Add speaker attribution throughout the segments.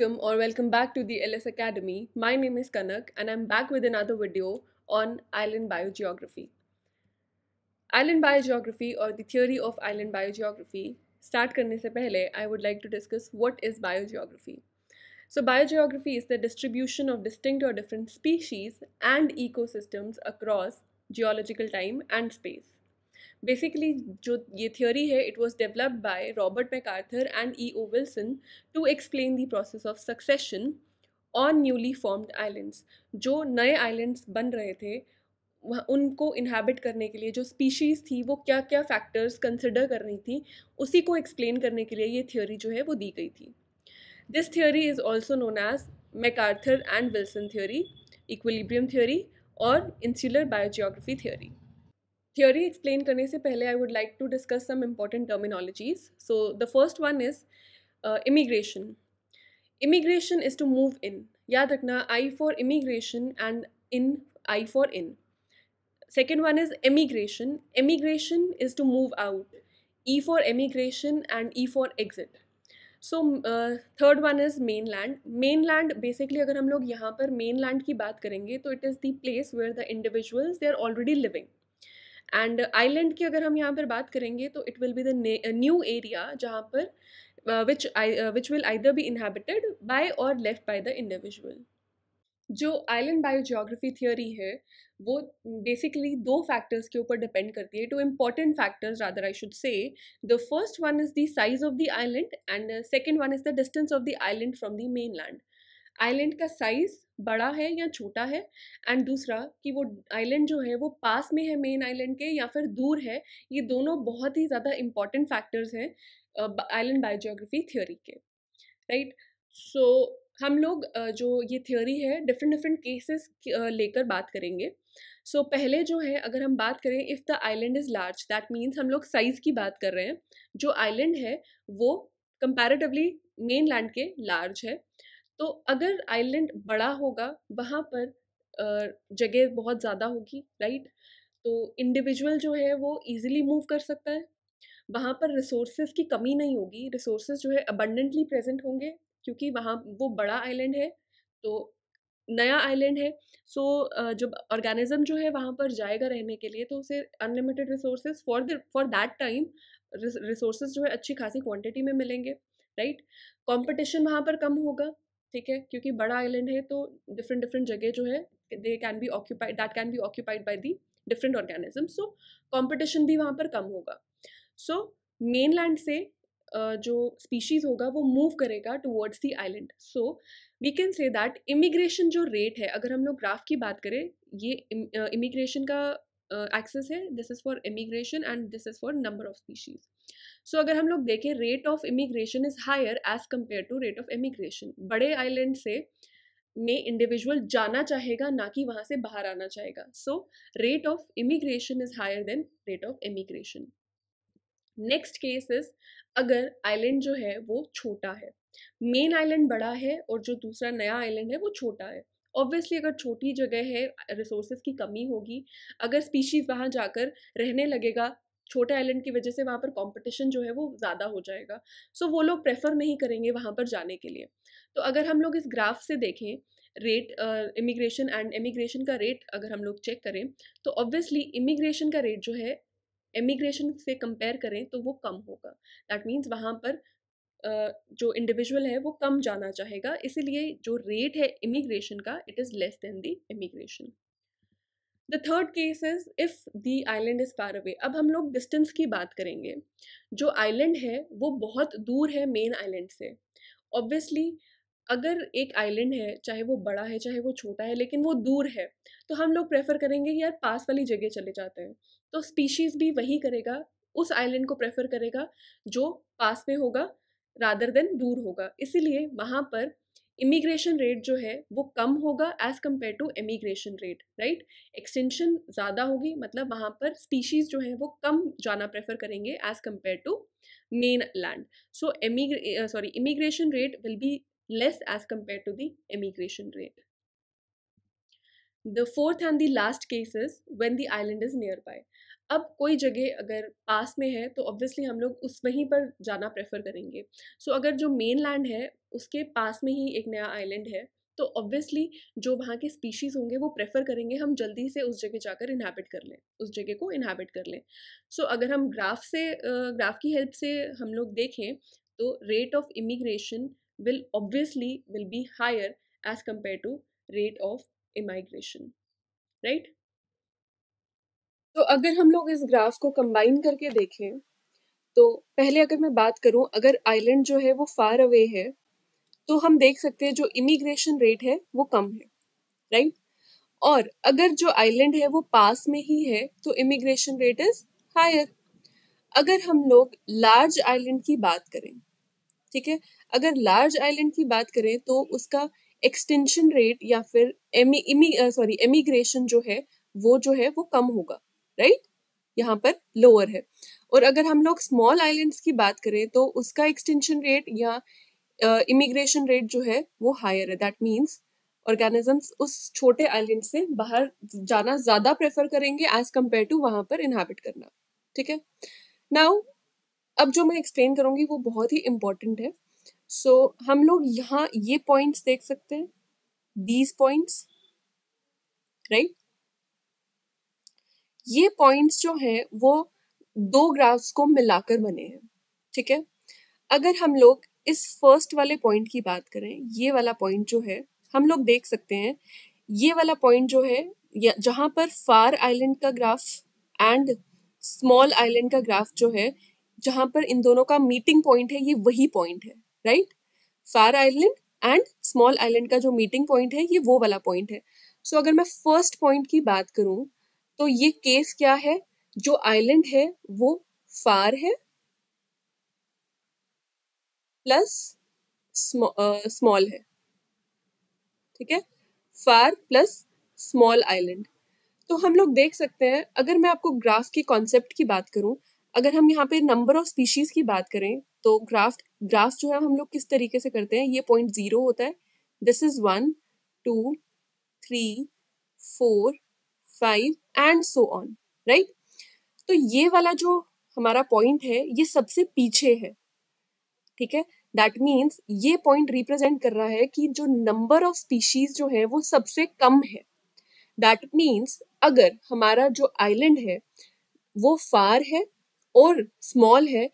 Speaker 1: Welcome or welcome back to the LS Academy. My name is Kanak and I'm back with another video on island biogeography. Island biogeography or the theory of island biogeography start karne se pehle I would like to discuss what is biogeography. So biogeography is the distribution of distinct or different species and ecosystems across geological time and space. Basically जो ये theory है it was developed by Robert MacArthur and E O Wilson to explain the process of succession on newly formed islands जो नए islands बन रहे थे उनको inhabit करने के लिए जो स्पीशीज़ थी वो क्या क्या फैक्टर्स कंसिडर कर रही थी उसी को एक्सप्लेन करने के लिए ये थ्योरी जो है वो दी गई थी this theory is also known as MacArthur and Wilson theory equilibrium theory और insular biogeography theory theory explain करने से पहले I would like to discuss some important terminologies so the first one is immigration immigration is to move in याद रखना I for immigration and in I for in second one is emigration emigration is to move out E for emigration and E for exit so third one is mainland mainland basically अगर हम लोग यहाँ पर main land की बात करेंगे तो it is the place where the individuals they are already living and island की अगर हम यहाँ पर बात करेंगे तो it will be the new area जहाँ पर which which will either be inhabited by और लेफ्ट बाय द इंडिविजुअल जो आइलैंड बायोजियोग्राफी थियोरी है वो बेसिकली दो फैक्टर्स के ऊपर डिपेंड करती है two important factors rather I should say the first one is the size of the island and second one is the distance of the island from the mainland island का size बड़ा है या छोटा है and दूसरा कि वो island जो है वो पास में है मेन आइलैंड के या फिर दूर है ये दोनों बहुत ही ज़्यादा इम्पॉर्टेंट फैक्टर्स हैं आइलैंड बायोजोग्राफी थ्योरी के राइट right? सो so, हम लोग uh, जो ये थ्योरी है डिफरेंट डिफरेंट केसेस लेकर बात करेंगे सो so, पहले जो है अगर हम बात करें if the island is large that means हम लोग साइज़ की बात कर रहे हैं जो आइलैंड है वो कंपैरेटिवली मेन लैंड के लार्ज है तो अगर आइलैंड बड़ा होगा वहाँ पर जगह बहुत ज़्यादा होगी राइट तो इंडिविजुअल जो है वो ईजिली मूव कर सकता है वहाँ पर रिसोर्सेज की कमी नहीं होगी रिसोर्सेज जो है अबंडेंटली प्रेजेंट होंगे क्योंकि वहाँ वो बड़ा आइलैंड है तो नया आइलैंड है सो so, जब ऑर्गेनिज्म जो है वहाँ पर जाएगा रहने के लिए तो उसे unlimited resources for for that time resources जो है अच्छी खासी क्वांटिटी में मिलेंगे राइट कंपटीशन वहाँ पर कम होगा ठीक है क्योंकि बड़ा आइलैंड है तो डिफरेंट डिफरेंट जगह जो है they can be occupied that can be occupied by the different organism so competition भी वहाँ पर कम होगा सो मेन लैंड से uh, जो स्पीशीज़ होगा वो मूव करेगा towards the island so we can say that immigration जो रेट है अगर हम लोग ग्राफ की बात करें ये इमिग्रेशन uh, का एक्सेस है this is for immigration and this is for number of species सो अगर हम लोग देखें rate of immigration is higher as compare to rate of immigration बड़े आइलैंड से में इंडिविजुअल जाना चाहेगा ना कि वहाँ से बाहर आना चाहेगा so rate of immigration is higher than rate of immigration next case is अगर आइलैंड जो है वो छोटा है मेन आइलैंड बड़ा है और जो दूसरा नया आइलैंड है वो छोटा है ऑब्वियसली अगर छोटी जगह है रिसोर्सेज की कमी होगी अगर स्पीशीज वहाँ जाकर रहने लगेगा छोटे आइलैंड की वजह से वहाँ पर कंपटीशन जो है वो ज़्यादा हो जाएगा सो so, वो लोग प्रेफर नहीं करेंगे वहाँ पर जाने के लिए तो अगर हम लोग इस ग्राफ से देखें रेट इमिग्रेशन एंड इमिग्रेशन का रेट अगर हम लोग चेक करें तो ऑब्वियसली इमिग्रेशन का रेट जो है इमिग्रेशन से कंपेयर करें तो वो कम होगा दैट मीन्स वहाँ पर जो इंडिविजुअल है वो कम जाना चाहेगा इसीलिए जो रेट है इमिग्रेशन का it is less than the immigration the third case is if the island is far away अब हम लोग डिस्टेंस की बात करेंगे जो आइलैंड है वो बहुत दूर है मेन आइलैंड से ऑब्वियसली अगर एक आइलैंड है चाहे वो बड़ा है चाहे वो छोटा है लेकिन वो दूर है तो हम लोग प्रेफर करेंगे यार पास वाली जगह चले जाते हैं तो स्पीशीज़ भी वही करेगा उस आइलैंड को प्रेफर करेगा जो पास में होगा रादर देन दूर होगा इसीलिए वहाँ पर इमिग्रेशन रेट जो है वो कम होगा as compare to immigration rate right extinction ज़्यादा होगी मतलब वहाँ पर स्पीशीज़ जो है वो कम जाना प्रेफर करेंगे as compare to mainland so emigre sorry immigration rate will be less as compare to the emigration rate the fourth and the last cases when the island is nearby अब कोई जगह अगर पास में है तो obviously हम लोग उस वहीं पर जाना प्रेफर करेंगे सो so, अगर जो मेन लैंड है उसके पास में ही एक नया आइलैंड है तो ऑब्वियसली जो वहाँ के स्पीशीज़ होंगे वो प्रेफर करेंगे हम जल्दी से उस जगह जाकर इन्हेबिट कर लें उस जगह को इन्हेबिट कर लें सो so, अगर हम ग्राफ से ग्राफ की हेल्प से हम लोग देखें तो rate of immigration will obviously will be higher as compare to rate of immigration right तो अगर हम लोग इस ग्राफ को कंबाइन करके देखें तो पहले अगर मैं बात करूं अगर आइलैंड जो है वो फार अवे है तो हम देख सकते हैं जो इमिग्रेशन रेट है वो कम है राइट और अगर जो आइलैंड है वो पास में ही है तो इमिग्रेशन रेट इज हायर अगर हम लोग लार्ज आइलैंड की बात करें ठीक है अगर लार्ज आइलैंड की बात करें तो उसका एक्सटेंशन रेट या फिर सॉरी इमिग्रेशन जो है वो जो है वो कम होगा राइट यहाँ पर लोअर है और अगर हम लोग स्मॉल आइलैंड्स की बात करें तो उसका एक्सटेंशन रेट या इमिग्रेशन रेट जो है वो हायर है दैट मीन्स ऑर्गेनिजम्स उस छोटे आइलैंड से बाहर जाना ज़्यादा प्रेफर करेंगे एज कम्पेयर टू वहां पर इनहेबिट करना ठीक है नाउ अब जो मैं एक्सप्लेन करूंगी वो बहुत ही इंपॉर्टेंट है सो so, हम लोग यहाँ ये पॉइंट्स देख सकते हैं दीज पॉइंट्स राइट ये पॉइंट्स जो हैं वो दो ग्राफ्स को मिलाकर बने हैं ठीक है अगर हम लोग इस फर्स्ट वाले पॉइंट की बात करें ये वाला पॉइंट जो है हम लोग देख सकते हैं ये वाला पॉइंट जो है जहां पर फार आइलैंड का ग्राफ एंड स्मॉल आइलैंड का ग्राफ जो है जहां पर इन दोनों का मीटिंग पॉइंट है ये वही पॉइंट है right far island and small island का जो मीटिंग पॉइंट है ये वो वाला पॉइंट है सो so, अगर मैं फर्स्ट पॉइंट की बात करूँ तो ये केस क्या है जो आइलैंड है वो फार है प्लस स्मॉल है ठीक है फार प्लस स्मॉल आइलैंड तो हम लोग देख सकते हैं अगर मैं आपको ग्राफ की कॉन्सेप्ट की बात करूं अगर हम यहाँ पे नंबर ऑफ स्पीशीज़ की बात करें तो ग्राफ ग्राफ जो है हम लोग किस तरीके से करते हैं ये पॉइंट ज़ीरो होता है this is one two three four five and so on right तो ये वाला जो हमारा पॉइंट है ये सबसे पीछे है ठीक है दैट मीन्स ये पॉइंट रिप्रेजेंट कर रहा है कि जो नंबर ऑफ स्पीशीज जो है वो सबसे कम है दैट मीन्स अगर हमारा जो आइलैंड है वो फार है और स्मॉल है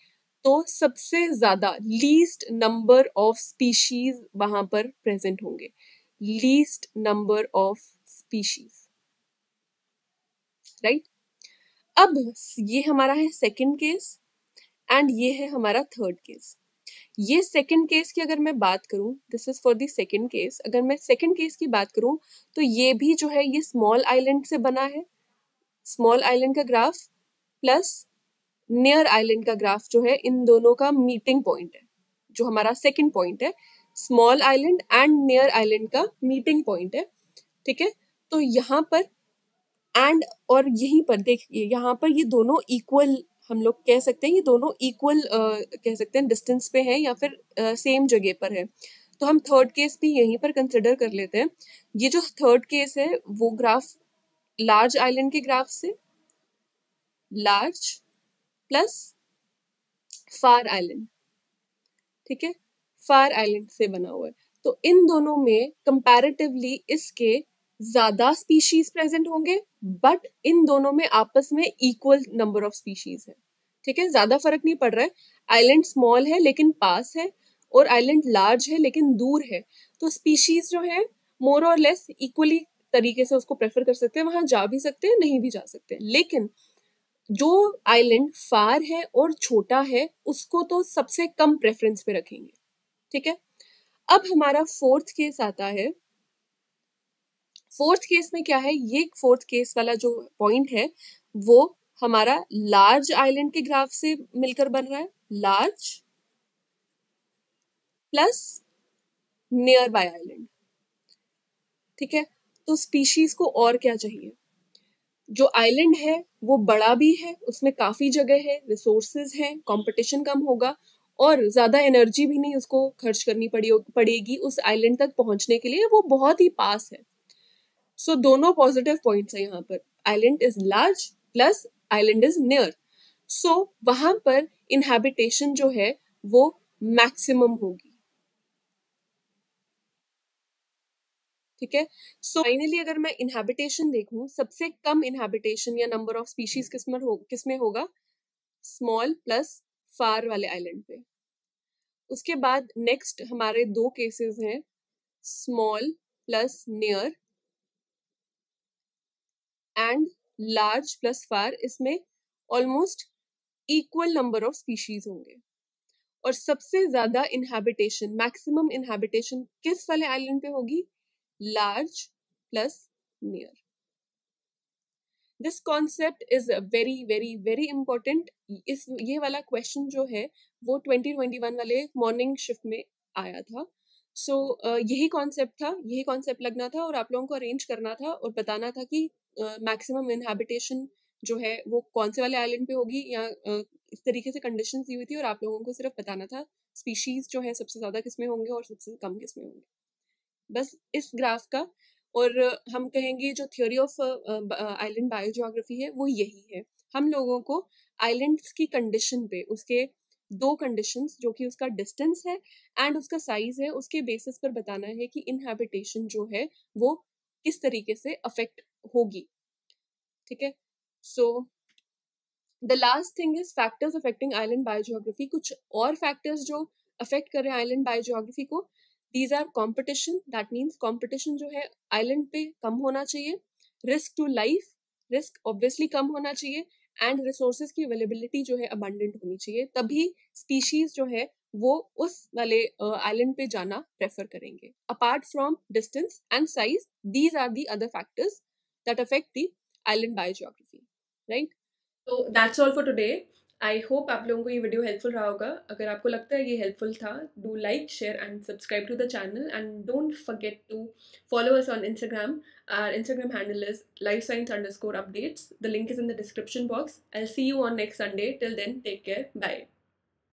Speaker 1: तो सबसे ज़्यादा लीस्ट नंबर ऑफ स्पीशीज वहां पर प्रेजेंट होंगे least number of species right अब ये हमारा है सेकेंड केस एंड ये है हमारा थर्ड केस ये सेकेंड केस की अगर मैं बात करूं this is for the second case अगर मैं सेकेंड केस की बात करूं तो ये भी जो है ये स्मॉल आइलैंड से बना है स्मॉल आइलैंड का ग्राफ प्लस नियर आइलैंड का ग्राफ जो है इन दोनों का मीटिंग पॉइंट है जो हमारा सेकेंड पॉइंट है small island and near island का मीटिंग पॉइंट है ठीक है तो यहाँ पर एंड और यहीं पर देखिए यहाँ पर ये दोनों इक्वल हम लोग कह सकते हैं ये दोनों इक्वल uh, कह सकते हैं डिस्टेंस पे हैं या फिर सेम uh, जगह पर है तो हम थर्ड केस भी यहीं पर कंसिडर कर लेते हैं ये जो थर्ड केस है वो ग्राफ लार्ज आइलैंड के ग्राफ से लार्ज प्लस फार आइलैंड ठीक है फार आइलैंड से बना हुआ है तो इन दोनों में कंपैरेटिवली इसके ज्यादा स्पीशीज प्रेजेंट होंगे बट इन दोनों में आपस में इक्वल नंबर ऑफ स्पीशीज है ठीक है ज्यादा फर्क नहीं पड़ रहा है आइलैंड स्मॉल है लेकिन पास है और आइलैंड लार्ज है लेकिन दूर है तो स्पीशीज जो है मोर और लेस इक्वली तरीके से उसको प्रेफर कर सकते हैं वहां जा भी सकते हैं नहीं भी जा सकते हैं लेकिन जो आइलैंड फार है और छोटा है उसको तो सबसे कम प्रेफरेंस पे रखेंगे ठीक है अब हमारा फोर्थ केस आता है फोर्थ केस में क्या है ये फोर्थ केस वाला जो पॉइंट है वो हमारा लार्ज आइलैंड के ग्राफ से मिलकर बन रहा है large plus nearby island ठीक है तो स्पीशीज को और क्या चाहिए जो आइलैंड है वो बड़ा भी है उसमें काफ़ी जगह है रिसोर्सेज हैं कंपटीशन कम होगा और ज़्यादा एनर्जी भी नहीं उसको खर्च करनी पड़ी पड़ेगी उस आइलैंड तक पहुंचने के लिए वो बहुत ही पास है सो so, दोनों पॉजिटिव पॉइंट्स हैं यहाँ पर island is large plus island is near so वहां पर इनहेबिटेशन जो है वो मैक्सिमम होगी ठीक है सो फाइनली अगर मैं इनहेबिटेशन देखू सबसे कम इनहेबिटेशन या नंबर ऑफ स्पीशीज किसमें हो किस होगा स्मॉल प्लस फार वाले आइलैंड पे उसके बाद नेक्स्ट हमारे दो केसेस हैं small plus near and large plus far इसमें almost equal number of species होंगे और सबसे ज्यादा इनहेबिटेशन मैक्सिमम इनहेबिटेशन किस वाले आइलैंड पे होगी large plus near this concept is very very very important इस ये वाला क्वेश्चन जो है वो 2021 वाले मॉर्निंग शिफ्ट में आया था सो so, uh, यही कॉन्सेप्ट था यही कॉन्सेप्ट लगना था और आप लोगों को अरेंज करना था और बताना था कि मैक्सिमम इनहेबिटेशन जो है वो कौन से वाले आइलैंड पे होगी या uh, इस तरीके से कंडीशन दी हुई थी और आप लोगों को सिर्फ बताना था स्पीशीज जो है सबसे ज़्यादा किस में होंगे और सबसे कम किस में होंगे बस इस ग्राफ का और हम कहेंगे जो थ्योरी ऑफ आइलैंड बायोजियोग्राफी है वो यही है हम लोगों को आइलैंड्स की कंडीशन पे उसके दो कंडीशंस जो कि उसका डिस्टेंस है एंड उसका साइज है उसके बेसिस पर बताना है कि इनहेबिटेशन जो है वो किस तरीके से अफेक्ट होगी ठीक है so the last thing is factors affecting island biogeography कुछ और फैक्टर्स जो अफेक्ट कर रहे हैं आइलैंड बायोजोग्राफी को these are competition that means competition जो है आइलैंड पे कम होना चाहिए risk to life risk obviously कम होना चाहिए एंड रिसोर्सेज की अवेलेबिलिटी जो है अबांडेंट होनी चाहिए तभी स्पीशीज जो है वो उस वाले आइलैंड uh, पे जाना प्रेफर करेंगे apart from distance and size these are the other factors that affect the island biogeography right so that's all for today I hope आप लोगों को ये वीडियो हेल्पफुल रहा होगा अगर आपको लगता है ये हेल्पफुल था do like share and subscribe to the channel and don't forget to follow us on Instagram our Instagram handle is life science underscore updates the link is in the description box I see you on next Sunday till then take care bye